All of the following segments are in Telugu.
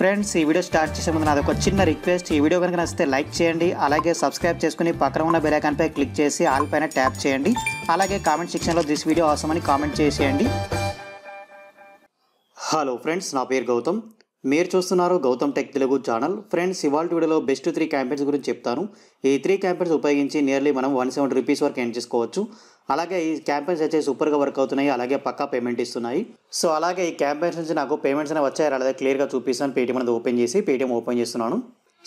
ఫ్రెండ్స్ ఈ వీడియో స్టార్ట్ చేసే ముందు నాది ఒక చిన్న రిక్వెస్ట్ ఈ వీడియో కనుక నచ్చితే లైక్ చేయండి అలాగే సబ్స్క్రైబ్ చేసుకుని పక్కన ఉన్న పై క్లిక్ చేసి ఆల్ పైన ట్యాప్ చేయండి అలాగే కామెంట్ సెక్షన్లో దిస్ వీడియో అవసరం అని కామెంట్ చేసేయండి హలో ఫ్రెండ్స్ నా పేరు గౌతమ్ మీరు చూస్తున్నారు Gautam tech Telugu channel friends ఇవాళ వీడియోలో బెస్ట్ త్రీ క్యాంపెయిన్స్ గురించి చెప్తాను ఈ త్రీ క్యాంపెయిన్స్ ఉపయోగించి నియర్లీ మనం వన్ సెవెంటీ రూపీస్ వరకు ఎండ్ చేసుకోవచ్చు అలాగే ఈ క్యాంపెయిన్స్ అయితే సూపర్గా వర్క్ అవుతున్నాయి అలాగే పక్కా పేమెంట్ ఇస్తున్నాయి సో అలాగే ఈ క్యాంపెయిన్స్ నుంచి నాకు పేమెంట్స్ అనేవి వచ్చాయి అలాగే క్లియర్గా చూపిస్తాను పేటీఎం అనేది ఓపెన్ చేసి పేటీఎం ఓపెన్ చేస్తున్నాను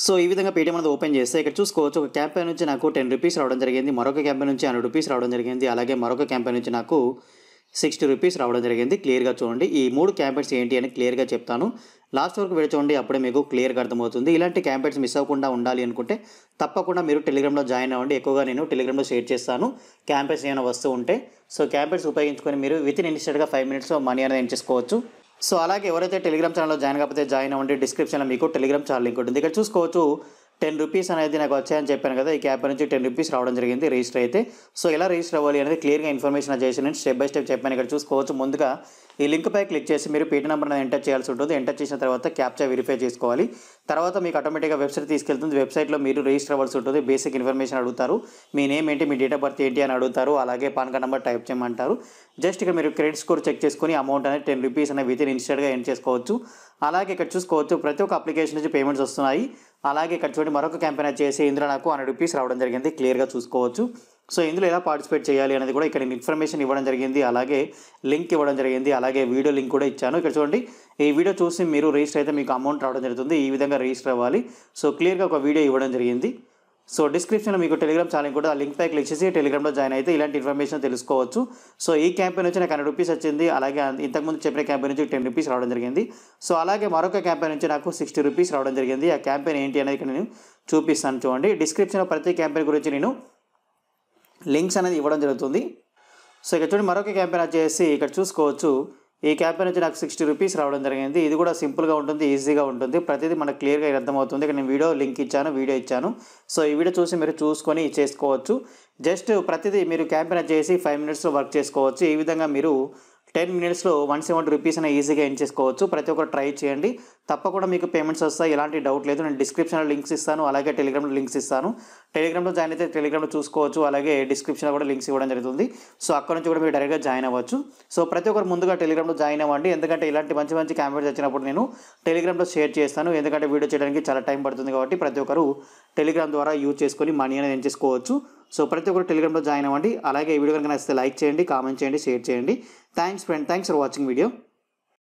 సో ఈ విధంగా పేటీఎం అనేది ఓపెన్ చేస్తే ఇక్కడ చూసుకోవచ్చు ఒక క్యాంపెయిన్ నుంచి నాకు టెన్ రూపీస్ రావడం జరిగింది మరొక క్యాంపెయిన్ నుంచి హండ్రెడ్ రూపీస్ రావడం జరిగింది అలాగే మరొక క్యాంపెయిన్ నుంచి నాకు సిక్స్టీ రూపీస్ రావడం జరిగింది క్లియర్గా చూడండి ఈ మూడు క్యాంపెయిన్స్ ఏంటి అని క్లియర్గా చెప్తాను లాస్ట్ వరకు విడిచూడండి అప్పుడే మీకు క్లియర్గా అర్థమవుతుంది ఇలాంటి క్యాంపెయిన్స్ మిస్ అవ్వకుండా ఉండాలి అనుకుంటే తప్పకుండా మీరు టెలిగ్రామ్లో జాయిన్ అవ్వండి ఎక్కువగా నేను టెలిగ్రామ్లో షేర్ చేస్తాను క్యాంపెయిన్స్ ఏమైనా వస్తూ ఉంటే సో క్యాంపెయిన్స్ ఉపయోగించుకొని మీరు విత్ ఇన్ ఇన్స్టెడ్గా ఫైవ్ మినిట్స్ మనీ అనేది ఏం చేసుకోవచ్చు సో అలాగే ఎవరైతే టెలిగ్రామ్ ఛానల్లో జాయిన్ కాకపోతే జాయిన్ అవ్వండి డిస్క్రిప్షన్లో మీకు టెలిగ్రామ్ ఛానల్ లింక్ ఉంటుంది ఇక్కడ చూసుకోవచ్చు టెన్ రూపీస్ అనేది నాకు వచ్చాయని చెప్పాను కదా ఈ క్యాప్ నుంచి టెన్ రూపీస్ రావడం జరిగింది రిజిస్టర్ అయితే సో ఎలా రిజిస్టర్ అవ్వాలి అనేది క్లియర్గా ఇన్ఫర్మేషన్ చేసిన స్టెప్ బై స్టెప్ చెప్పాను ఇక్కడ చూసుకోవచ్చు ముందుగా ఈ లింక్ పై క్లిక్ చేసి మీరు నెంబర్ నెంబర్ని ఎంటర్ చేయాల్సి ఉంటుంది ఎంటర్ చేసిన తర్వాత క్యాప్చా వెరిఫై చేసుకోవాలి తర్వాత మీకు ఆటోమేటిక్గా వెబ్సైట్ తీసుకెళ్తుంది వెబ్సైట్లో మీరు రిజిస్టర్ అవ్వాల్సి ఉంటుంది బేసిక్ ఇన్ఫర్మేషన్ అడుగుతారు మీ నేమ్ ఏంటి మీ డేట్ ఆఫ్ బర్త్ ఏంటి అని అడుగుతారు అలాగే పాన్ కార్డ్ నెంబర్ టైప్ చేయమంటారు జస్ట్ ఇక్కడ మీరు క్రెడిట్ స్కోర్ చెక్ చేసుకుని అమౌంట్ అనేది టెన్ రూపీస్ అనేది ఇన్ ఇన్స్టెంట్గా ఎండ్ చేసుకోవచ్చు అలాగే ఇక్కడ చూసుకోవచ్చు ప్రతి ఒక్క అప్లికేషన్ నుంచి పేమెంట్స్ వస్తున్నాయి అలాగే ఇక్కడ చూడండి మరొక క్యాంపెయిన్ వచ్చేసి ఇందులో నాకు హండ్రెడ్ రూపీస్ రావడం జరిగింది క్లియర్గా చూసుకోవచ్చు సో ఇందులో ఎలా పార్టిసిపేట్ చేయాలి అనేది కూడా ఇక్కడ ఇన్ఫర్మేషన్ ఇవ్వడం జరిగింది అలాగే లింక్ ఇవ్వడం జరిగింది అలాగే వీడియో లింక్ కూడా ఇచ్చాను ఇక్కడ చూడండి ఈ వీడియో చూసి మీరు రిజిస్టర్ అయితే మీకు అమౌంట్ రావడం జరుగుతుంది ఈ విధంగా రిజిస్టర్ అవ్వాలి సో క్లియర్గా ఒక వీడియో ఇవ్వడం జరిగింది సో డిస్క్రిప్షన్లో మీకు టెలిగ్రామ్ ఛానల్ కూడా ఆ లింక్ పై క్లిక్ చేసి టెలిగ్రామ్లో జాయిన్ అయితే ఇలాంటి ఇన్ఫర్మేషన్ తెలుసుకోవచ్చు సో ఈ క్యాంపెయిన్ నుంచి నాకు హండ్రెడ్ రూపీస్ వచ్చింది అలాగే ఇంతకుముందు చెప్పిన క్యాంపెయిన్ నుంచి టెన్ రూపీస్ రావడం జరిగింది సో అలాగే మరొక క్యాంపెయిన్ నుంచి నాకు సిక్స్టీ రూపీస్ రావడం జరిగింది ఆ క్యాంపెయిన్ ఏంటి అనేది ఇక్కడ నేను చూపిస్తాను చూడండి డిస్క్రిప్షన్లో ప్రతి క్యాంపెయిన్ గురించి నేను లింక్స్ అనేది ఇవ్వడం జరుగుతుంది సో ఇక్కడ చూడండి మరొక క్యాంపెయిన్ వచ్చేసి ఇక్కడ చూసుకోవచ్చు ఈ క్యాప్ నుంచి నాకు సిక్స్టీ రూపీస్ రావడం జరిగింది ఇది కూడా సింపుల్గా ఉంటుంది ఈజీగా ఉంటుంది ప్రతిదీ మనకు క్లియర్గా అర్థమవుతుంది ఇక్కడ నేను వీడియో లింక్ ఇచ్చాను వీడియో ఇచ్చాను సో ఈ వీడియో చూసి మీరు చూసుకొని చేసుకోవచ్చు జస్ట్ ప్రతిదీ మీరు క్యాంపెయిన్ చేసి ఫైవ్ మినిట్స్లో వర్క్ చేసుకోవచ్చు ఈ విధంగా మీరు టెన్ మినిట్స్లో వన్ సెవెంటీ రూపీస్ అయినా ఈజీగా ఎన్ చేసుకోవచ్చు ప్రతి ఒక్కరు ట్రై చేయండి తప్పకుండా మీకు పేమెంట్స్ వస్తాయి ఎలాంటి డౌట్ లేదు నేను డిస్క్రిప్షన్లో లింక్స్ ఇస్తాను అలాగే టెలిగ్రామ్లో లింక్స్ ఇస్తాను టెలిగ్రామ్లో జాయిన్ అయితే టెలిగ్రామ్లో చూసుకోవచ్చు అలాగే డిస్క్రిప్షన్లో కూడా లింక్స్ ఇవ్వడం జరుగుతుంది సో అక్కడ నుంచి కూడా మీరు డైరెక్ట్గా జాయిన్ అవ్వచ్చు సో ప్రతి ఒక్కరు ముందుగా టెలిగ్రామ్లో జాయిన్ అవ్వండి ఎందుకంటే ఇలాంటి మంచి మంచి క్యాంపెయిన్స్ వచ్చినప్పుడు నేను టెలిగ్రామ్లో షేర్ చేస్తాను ఎందుకంటే వీడియో చేయడానికి చాలా టైం పడుతుంది కాబట్టి ప్రతి ఒక్కరు టెలిగ్రామ్ ద్వారా యూజ్ చేసుకొని మనీ అనేది ఏం చేసుకోవచ్చు సో ప్రతి ఒక్కరు టెలిగ్రామ్లో జాయిన్ అవ్వండి అలాగే ఈ వీడియో కనుక నచ్చితే లైక్ చేయండి కామెంట్ చేయండి షేర్ చేయండి thanks friend thanks for watching video